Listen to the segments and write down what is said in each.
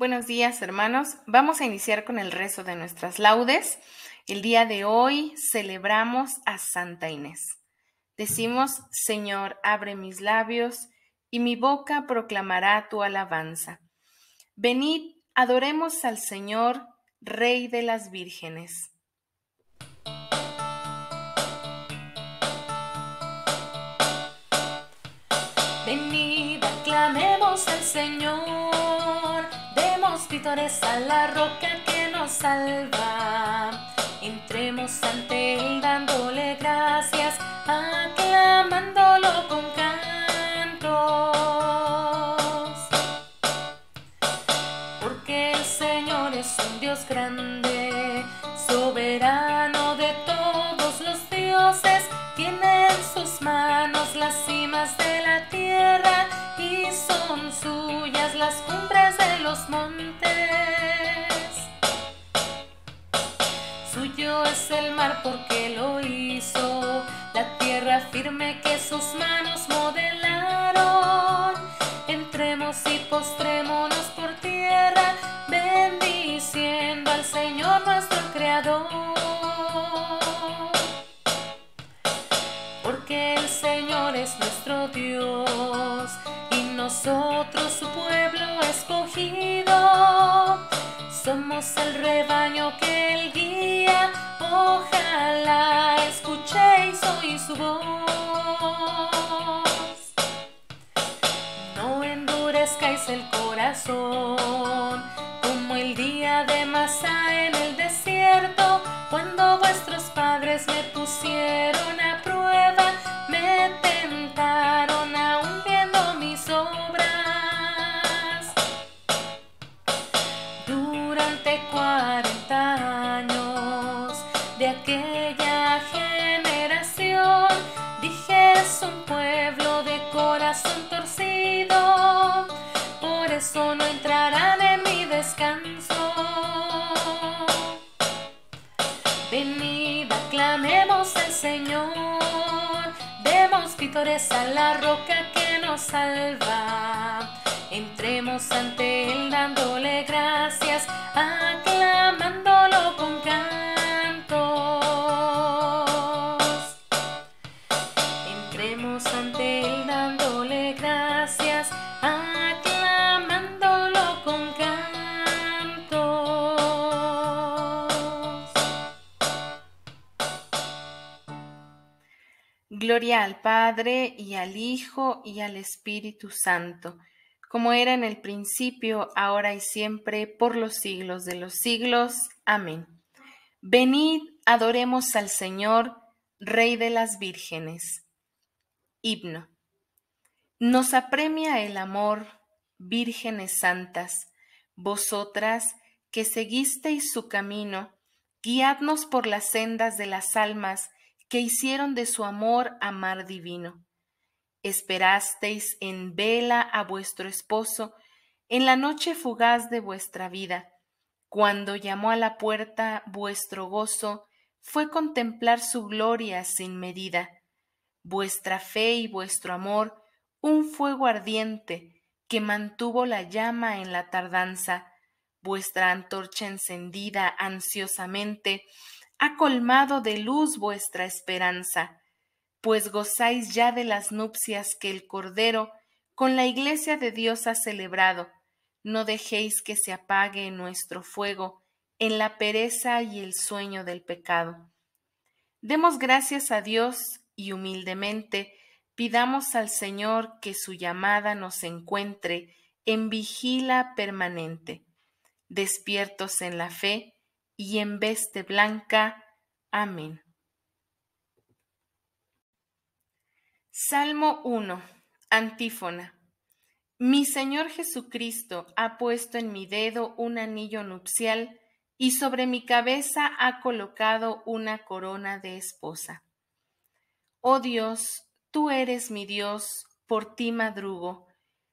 Buenos días hermanos. Vamos a iniciar con el rezo de nuestras laudes. El día de hoy celebramos a Santa Inés. Decimos, Señor, abre mis labios y mi boca proclamará tu alabanza. Venid, adoremos al Señor, Rey de las vírgenes. Venid, aclamemos al Señor a la roca que nos salva. Entremos ante él dándole gracias. porque el Señor es nuestro Dios y nosotros su pueblo escogido, somos el rebaño que Él guía, ojalá escuchéis hoy su voz. No endurezcáis el corazón día de masa en el desierto, cuando vuestros padres me pusieron a a la roca que nos salva. Entremos ante Él dándole gracias a Gloria al Padre y al Hijo y al Espíritu Santo, como era en el principio, ahora y siempre, por los siglos de los siglos. Amén. Venid, adoremos al Señor, Rey de las vírgenes. Himno. Nos apremia el amor, vírgenes santas, vosotras que seguisteis su camino, guiadnos por las sendas de las almas, que hicieron de su amor amar divino. Esperasteis en vela a vuestro esposo en la noche fugaz de vuestra vida. Cuando llamó a la puerta vuestro gozo fue contemplar su gloria sin medida. Vuestra fe y vuestro amor, un fuego ardiente que mantuvo la llama en la tardanza, vuestra antorcha encendida ansiosamente ha colmado de luz vuestra esperanza, pues gozáis ya de las nupcias que el Cordero con la Iglesia de Dios ha celebrado. No dejéis que se apague nuestro fuego en la pereza y el sueño del pecado. Demos gracias a Dios y humildemente pidamos al Señor que su llamada nos encuentre en vigila permanente, despiertos en la fe, y en veste blanca. Amén. Salmo 1. Antífona. Mi Señor Jesucristo ha puesto en mi dedo un anillo nupcial y sobre mi cabeza ha colocado una corona de esposa. Oh Dios, tú eres mi Dios, por ti madrugo.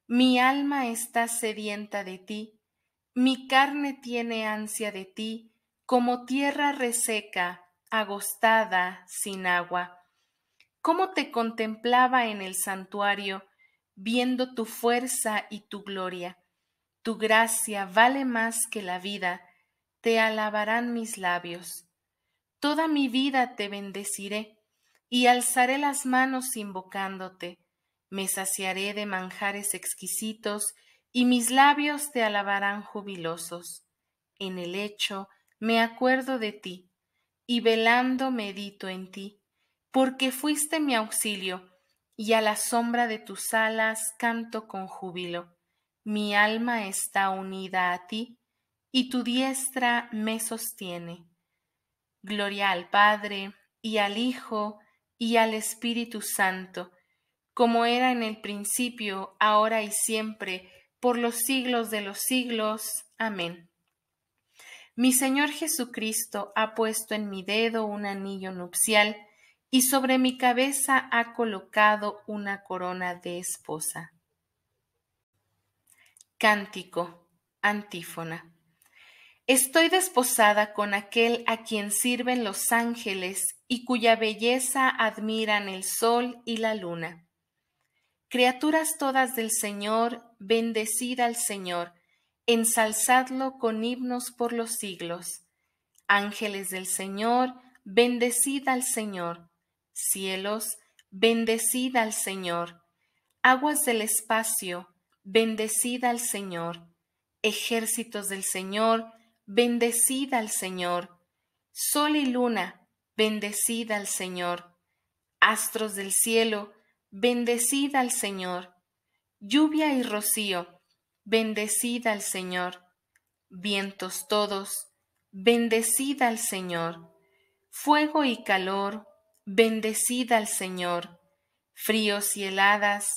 Mi alma está sedienta de ti, mi carne tiene ansia de ti, como tierra reseca, agostada, sin agua. ¿Cómo te contemplaba en el santuario, viendo tu fuerza y tu gloria? Tu gracia vale más que la vida, te alabarán mis labios. Toda mi vida te bendeciré, y alzaré las manos invocándote. Me saciaré de manjares exquisitos, y mis labios te alabarán jubilosos. En el hecho me acuerdo de ti, y velando medito en ti, porque fuiste mi auxilio, y a la sombra de tus alas canto con júbilo. Mi alma está unida a ti, y tu diestra me sostiene. Gloria al Padre, y al Hijo, y al Espíritu Santo, como era en el principio, ahora y siempre, por los siglos de los siglos. Amén. Mi Señor Jesucristo ha puesto en mi dedo un anillo nupcial y sobre mi cabeza ha colocado una corona de esposa. Cántico, antífona. Estoy desposada con aquel a quien sirven los ángeles y cuya belleza admiran el sol y la luna. Criaturas todas del Señor, bendecida al Señor, ensalzadlo con himnos por los siglos. Ángeles del Señor, bendecid al Señor. Cielos, bendecid al Señor. Aguas del espacio, bendecid al Señor. Ejércitos del Señor, bendecid al Señor. Sol y luna, bendecid al Señor. Astros del cielo, bendecid al Señor. Lluvia y rocío, bendecida al Señor, vientos todos, bendecida al Señor, fuego y calor, bendecida al Señor, fríos y heladas,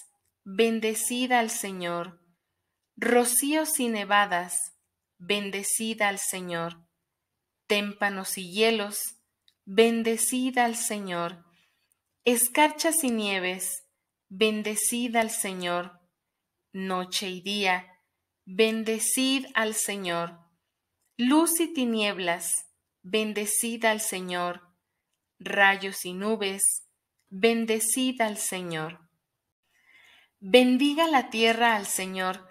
bendecida al Señor, rocíos y nevadas, bendecida al Señor, témpanos y hielos, bendecida al Señor, escarchas y nieves, bendecida al Señor, noche y día, Bendecid al Señor. Luz y tinieblas, bendecid al Señor. Rayos y nubes, bendecid al Señor. Bendiga la tierra al Señor,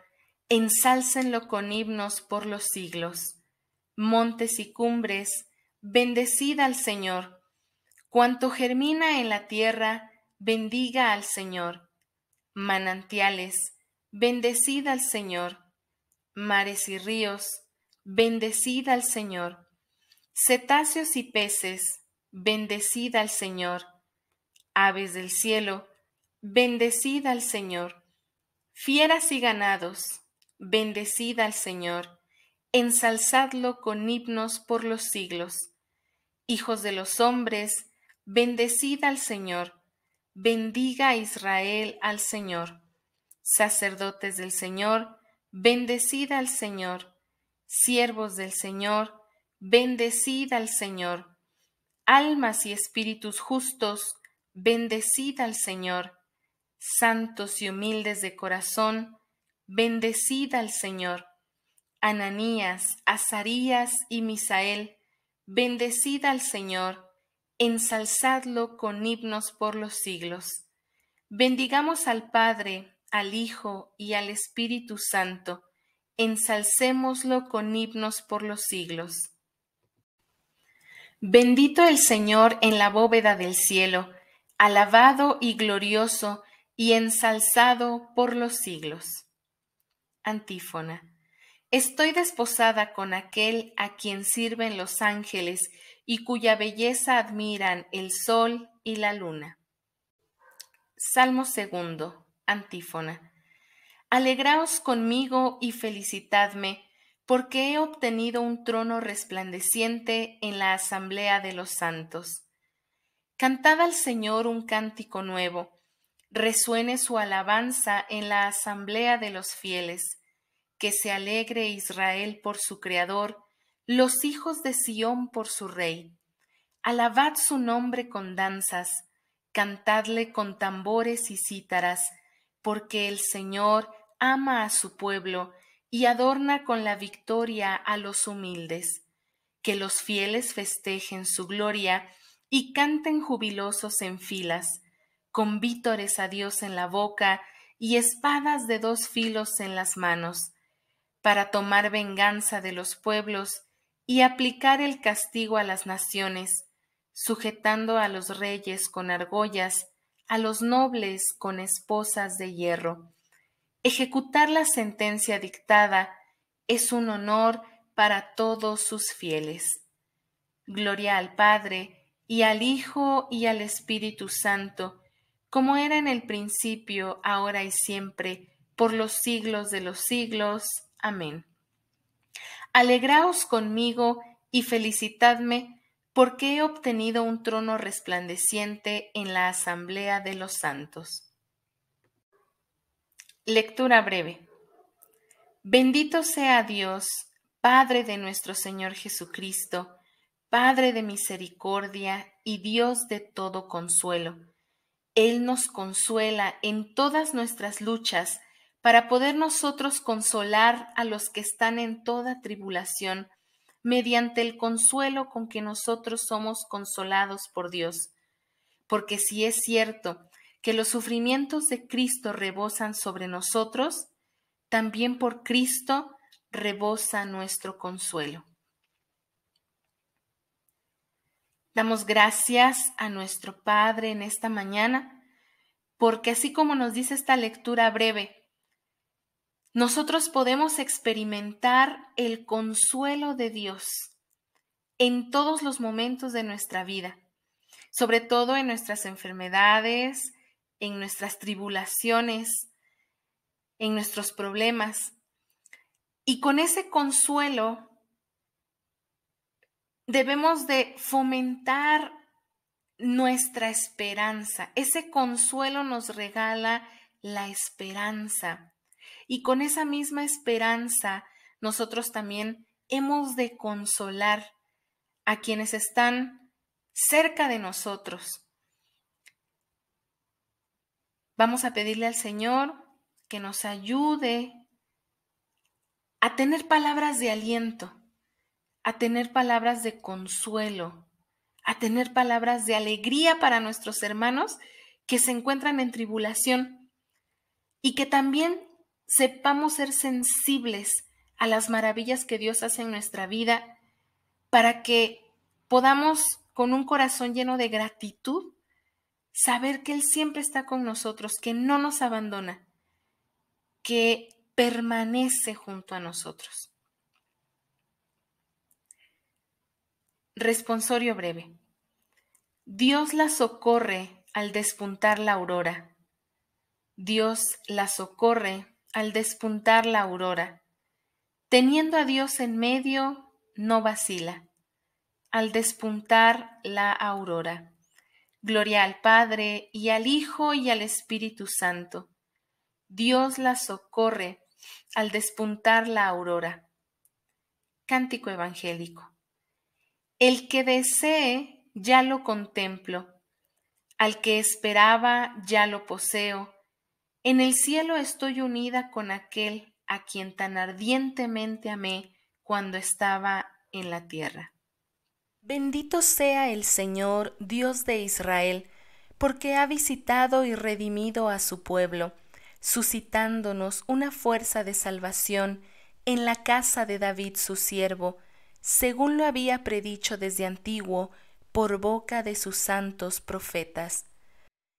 ensálcenlo con himnos por los siglos. Montes y cumbres, bendecid al Señor. Cuanto germina en la tierra, bendiga al Señor. Manantiales, bendecid al Señor mares y ríos, bendecid al Señor. Cetáceos y peces, bendecid al Señor. Aves del cielo, bendecid al Señor. Fieras y ganados, bendecid al Señor. Ensalzadlo con himnos por los siglos. Hijos de los hombres, bendecid al Señor. Bendiga a Israel al Señor. Sacerdotes del Señor, Bendecid al Señor, siervos del Señor, bendecid al Señor. Almas y espíritus justos, bendecid al Señor. Santos y humildes de corazón, bendecid al Señor. Ananías, Azarías y Misael, bendecid al Señor, ensalzadlo con himnos por los siglos. Bendigamos al Padre, al Hijo y al Espíritu Santo, ensalcémoslo con himnos por los siglos. Bendito el Señor en la bóveda del cielo, alabado y glorioso y ensalzado por los siglos. Antífona. Estoy desposada con aquel a quien sirven los ángeles y cuya belleza admiran el sol y la luna. Salmo segundo. Antífona. Alegraos conmigo y felicitadme, porque he obtenido un trono resplandeciente en la asamblea de los santos. Cantad al Señor un cántico nuevo, resuene su alabanza en la asamblea de los fieles, que se alegre Israel por su Creador, los hijos de Sión por su Rey. Alabad su nombre con danzas, cantadle con tambores y cítaras, porque el Señor ama a su pueblo y adorna con la victoria a los humildes. Que los fieles festejen su gloria y canten jubilosos en filas, con vítores a Dios en la boca y espadas de dos filos en las manos, para tomar venganza de los pueblos y aplicar el castigo a las naciones, sujetando a los reyes con argollas a los nobles con esposas de hierro. Ejecutar la sentencia dictada es un honor para todos sus fieles. Gloria al Padre, y al Hijo, y al Espíritu Santo, como era en el principio, ahora y siempre, por los siglos de los siglos. Amén. Alegraos conmigo y felicitadme porque he obtenido un trono resplandeciente en la asamblea de los santos. Lectura breve. Bendito sea Dios, Padre de nuestro Señor Jesucristo, Padre de misericordia y Dios de todo consuelo. Él nos consuela en todas nuestras luchas, para poder nosotros consolar a los que están en toda tribulación, mediante el consuelo con que nosotros somos consolados por Dios. Porque si es cierto que los sufrimientos de Cristo rebosan sobre nosotros, también por Cristo rebosa nuestro consuelo. Damos gracias a nuestro Padre en esta mañana, porque así como nos dice esta lectura breve, nosotros podemos experimentar el consuelo de Dios en todos los momentos de nuestra vida, sobre todo en nuestras enfermedades, en nuestras tribulaciones, en nuestros problemas. Y con ese consuelo debemos de fomentar nuestra esperanza. Ese consuelo nos regala la esperanza. Y con esa misma esperanza, nosotros también hemos de consolar a quienes están cerca de nosotros. Vamos a pedirle al Señor que nos ayude a tener palabras de aliento, a tener palabras de consuelo, a tener palabras de alegría para nuestros hermanos que se encuentran en tribulación y que también sepamos ser sensibles a las maravillas que Dios hace en nuestra vida para que podamos con un corazón lleno de gratitud saber que Él siempre está con nosotros, que no nos abandona, que permanece junto a nosotros. Responsorio breve. Dios la socorre al despuntar la aurora. Dios la socorre al despuntar la aurora. Teniendo a Dios en medio, no vacila. Al despuntar la aurora. Gloria al Padre y al Hijo y al Espíritu Santo. Dios la socorre al despuntar la aurora. Cántico Evangélico. El que desee, ya lo contemplo. Al que esperaba, ya lo poseo en el cielo estoy unida con aquel a quien tan ardientemente amé cuando estaba en la tierra. Bendito sea el Señor, Dios de Israel, porque ha visitado y redimido a su pueblo, suscitándonos una fuerza de salvación en la casa de David su siervo, según lo había predicho desde antiguo por boca de sus santos profetas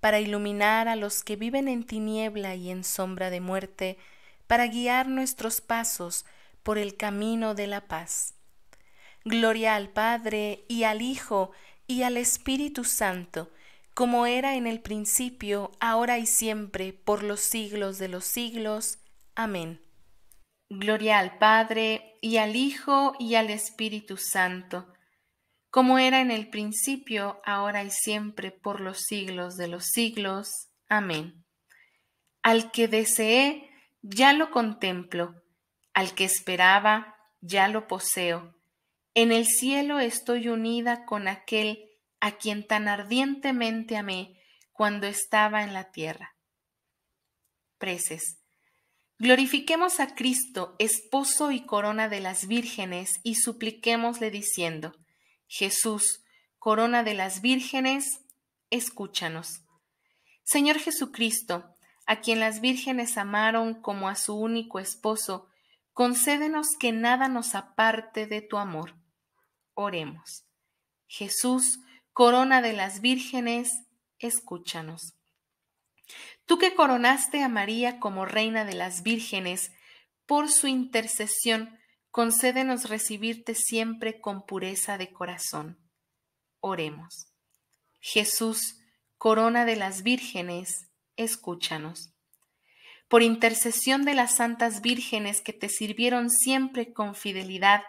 para iluminar a los que viven en tiniebla y en sombra de muerte, para guiar nuestros pasos por el camino de la paz. Gloria al Padre y al Hijo y al Espíritu Santo, como era en el principio, ahora y siempre, por los siglos de los siglos. Amén. Gloria al Padre y al Hijo y al Espíritu Santo como era en el principio, ahora y siempre, por los siglos de los siglos. Amén. Al que deseé, ya lo contemplo, al que esperaba, ya lo poseo. En el cielo estoy unida con aquel a quien tan ardientemente amé cuando estaba en la tierra. Preces. Glorifiquemos a Cristo, esposo y corona de las vírgenes, y supliquémosle diciendo, Jesús, corona de las vírgenes, escúchanos. Señor Jesucristo, a quien las vírgenes amaron como a su único esposo, concédenos que nada nos aparte de tu amor. Oremos. Jesús, corona de las vírgenes, escúchanos. Tú que coronaste a María como reina de las vírgenes, por su intercesión, concédenos recibirte siempre con pureza de corazón. Oremos. Jesús, corona de las vírgenes, escúchanos. Por intercesión de las santas vírgenes que te sirvieron siempre con fidelidad,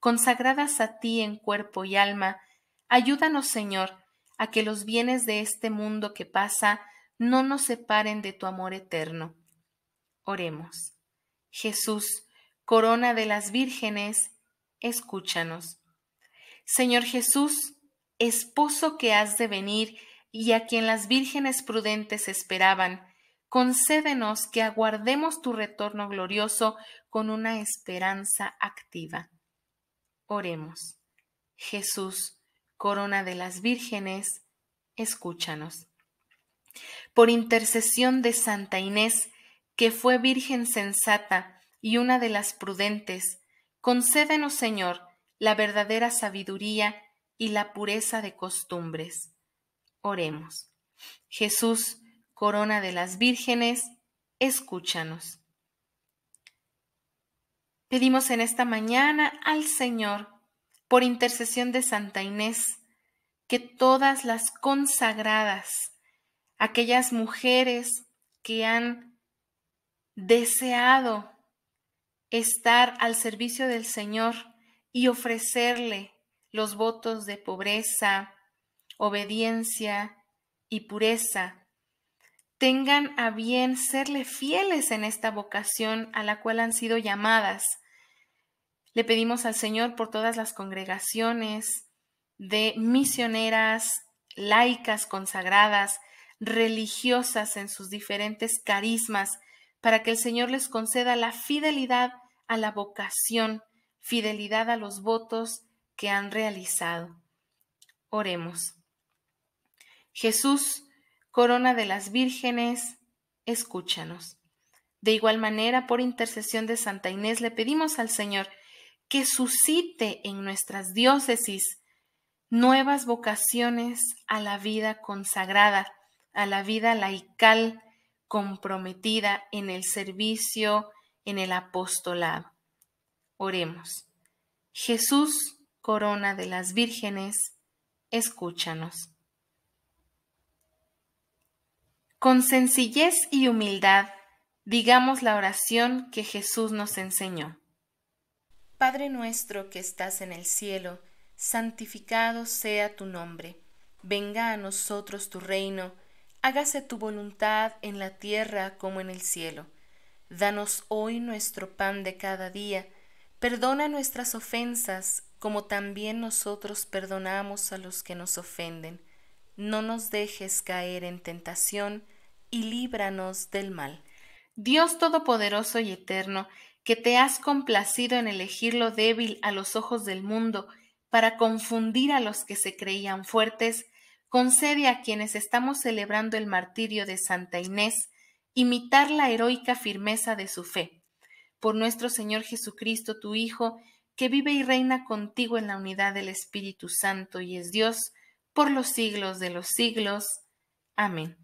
consagradas a ti en cuerpo y alma, ayúdanos, Señor, a que los bienes de este mundo que pasa no nos separen de tu amor eterno. Oremos. Jesús, Corona de las vírgenes, escúchanos. Señor Jesús, esposo que has de venir y a quien las vírgenes prudentes esperaban, concédenos que aguardemos tu retorno glorioso con una esperanza activa. Oremos. Jesús, corona de las vírgenes, escúchanos. Por intercesión de Santa Inés, que fue virgen sensata, y una de las prudentes, concédenos, Señor, la verdadera sabiduría y la pureza de costumbres. Oremos. Jesús, corona de las vírgenes, escúchanos. Pedimos en esta mañana al Señor, por intercesión de Santa Inés, que todas las consagradas, aquellas mujeres que han deseado estar al servicio del Señor y ofrecerle los votos de pobreza, obediencia y pureza. Tengan a bien serle fieles en esta vocación a la cual han sido llamadas. Le pedimos al Señor por todas las congregaciones de misioneras, laicas consagradas, religiosas en sus diferentes carismas, para que el Señor les conceda la fidelidad a la vocación, fidelidad a los votos que han realizado. Oremos. Jesús, corona de las vírgenes, escúchanos. De igual manera, por intercesión de Santa Inés, le pedimos al Señor que suscite en nuestras diócesis nuevas vocaciones a la vida consagrada, a la vida laical, comprometida en el servicio en el apostolado. Oremos. Jesús, corona de las vírgenes, escúchanos. Con sencillez y humildad, digamos la oración que Jesús nos enseñó. Padre nuestro que estás en el cielo, santificado sea tu nombre. Venga a nosotros tu reino, hágase tu voluntad en la tierra como en el cielo. Danos hoy nuestro pan de cada día. Perdona nuestras ofensas, como también nosotros perdonamos a los que nos ofenden. No nos dejes caer en tentación, y líbranos del mal. Dios Todopoderoso y Eterno, que te has complacido en elegir lo débil a los ojos del mundo, para confundir a los que se creían fuertes, concede a quienes estamos celebrando el martirio de Santa Inés, imitar la heroica firmeza de su fe. Por nuestro Señor Jesucristo, tu Hijo, que vive y reina contigo en la unidad del Espíritu Santo y es Dios, por los siglos de los siglos. Amén.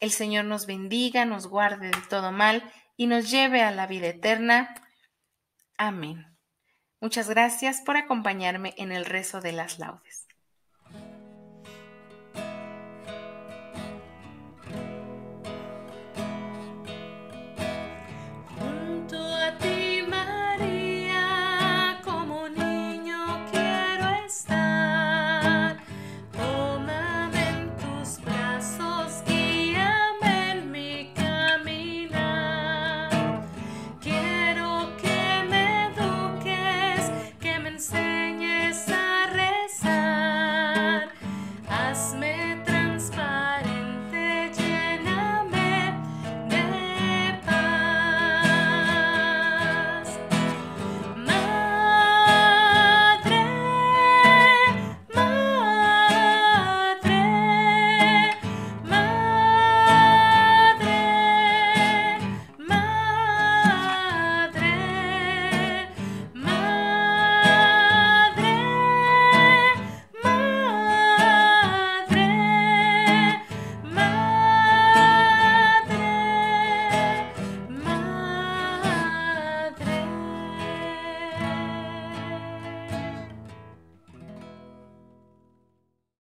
El Señor nos bendiga, nos guarde de todo mal y nos lleve a la vida eterna. Amén. Muchas gracias por acompañarme en el rezo de las laudes.